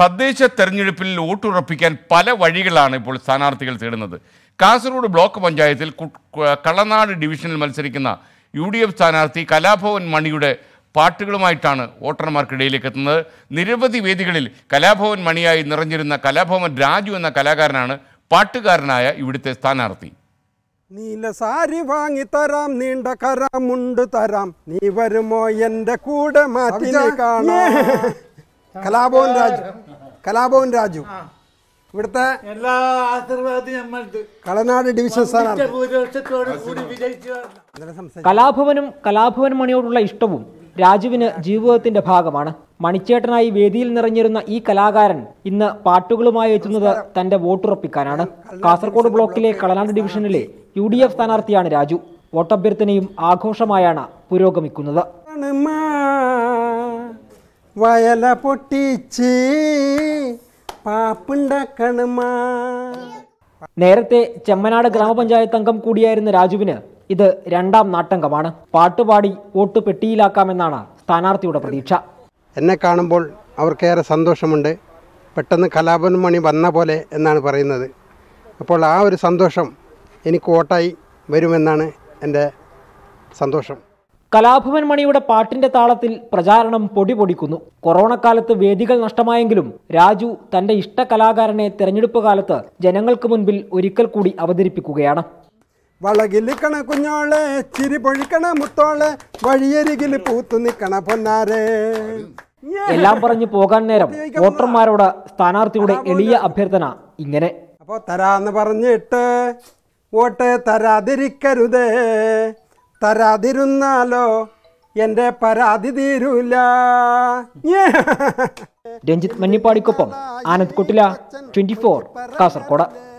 തദ്ദേശ തെരഞ്ഞെടുപ്പിൽ വോട്ടുറപ്പിക്കാൻ പല വഴികളാണ് ഇപ്പോൾ സ്ഥാനാർത്ഥികൾ തേടുന്നത് കാസർഗോഡ് ബ്ലോക്ക് പഞ്ചായത്തിൽ കളനാട് ഡിവിഷനിൽ മത്സരിക്കുന്ന യു ഡി എഫ് സ്ഥാനാർത്ഥി കലാഭവൻ മണിയുടെ പാട്ടുകളുമായിട്ടാണ് വോട്ടർമാർക്കിടയിലേക്ക് എത്തുന്നത് നിരവധി വേദികളിൽ കലാഭവൻ മണിയായി നിറഞ്ഞിരുന്ന കലാഭവൻ രാജു എന്ന കലാകാരനാണ് പാട്ടുകാരനായ ഇവിടുത്തെ സ്ഥാനാർത്ഥി നീല സാരി വാങ്ങി തരാം നീണ്ട മുണ്ട് തരാം നീ വരുമോ എന്റെ കൂടെ മാറ്റി കാണാം കലാഭവൻ രാജു കലാഭവൻ രാജു ഇവിടുത്തെ എല്ലാ കളനാട് ഡിവിഷൻ കലാഭവനും കലാഭവൻ മണിയോടുള്ള ഇഷ്ടവും രാജുവിന് ജീവിതത്തിന്റെ ഭാഗമാണ് മണിച്ചേട്ടനായി വേദിയിൽ നിറഞ്ഞിരുന്ന ഈ കലാകാരൻ ഇന്ന് പാട്ടുകളുമായി എത്തുന്നത് തന്റെ വോട്ടുറപ്പിക്കാനാണ് കാസർഗോഡ് ബ്ലോക്കിലെ കളനാട് ഡിവിഷനിലെ യു ഡി എഫ് സ്ഥാനാർത്ഥിയാണ് രാജു വോട്ടഭ്യർത്ഥനയും ആഘോഷമായാണ് പുരോഗമിക്കുന്നത് വയല പൊട്ടിച്ച് പാപ്പുണ്ടാക്കണമാ നേരത്തെ ചെമ്മനാട് ഗ്രാമപഞ്ചായത്ത് അംഗം കൂടിയായിരുന്ന രാജുവിന് ഇത് രണ്ടാം നാട്ടംഗമാണ് പാട്ടുപാടി വോട്ട് പെട്ടിയിലാക്കാമെന്നാണ് സ്ഥാനാർത്ഥിയുടെ പ്രതീക്ഷ എന്നെ കാണുമ്പോൾ അവർക്കേറെ സന്തോഷമുണ്ട് പെട്ടെന്ന് കലാപന മണി വന്ന പോലെ എന്നാണ് പറയുന്നത് അപ്പോൾ ആ ഒരു സന്തോഷം എനിക്ക് വോട്ടായി വരുമെന്നാണ് എൻ്റെ സന്തോഷം കലാഭവൻ മണിയുടെ പാട്ടിന്റെ താളത്തിൽ പ്രചാരണം പൊടി പൊടിക്കുന്നു കൊറോണ കാലത്ത് വേദികൾ നഷ്ടമായെങ്കിലും രാജു തന്റെ ഇഷ്ട കലാകാരനെ തെരഞ്ഞെടുപ്പ് കാലത്ത് ജനങ്ങൾക്ക് മുൻപിൽ ഒരിക്കൽ കൂടി അവതരിപ്പിക്കുകയാണ് വളകിലിക്കണ കുഞ്ഞോളെ ചിരി പൊഴിക്കണ മുത്തോളെ വഴിയരികിൽ പൂത്തു നിൽക്കണ പൊന്നാരേ എല്ലാം പറഞ്ഞു പോകാൻ നേരം വോട്ടർമാരോട് സ്ഥാനാർത്ഥിയുടെ എളിയ അഭ്യർത്ഥന ഇങ്ങനെ അപ്പോൾ തരാന്ന് പറഞ്ഞിട്ട് വോട്ട് തരാതിരിക്കരുതേ തരാതിരുന്നാലോ എന്റെ പരാതി തീരൂല രഞ്ജിത്ത് മഞ്ഞിപ്പാടിക്കൊപ്പം ആനന്ദ് കുട്ടില ട്വന്റി ഫോർ കാസർകോട്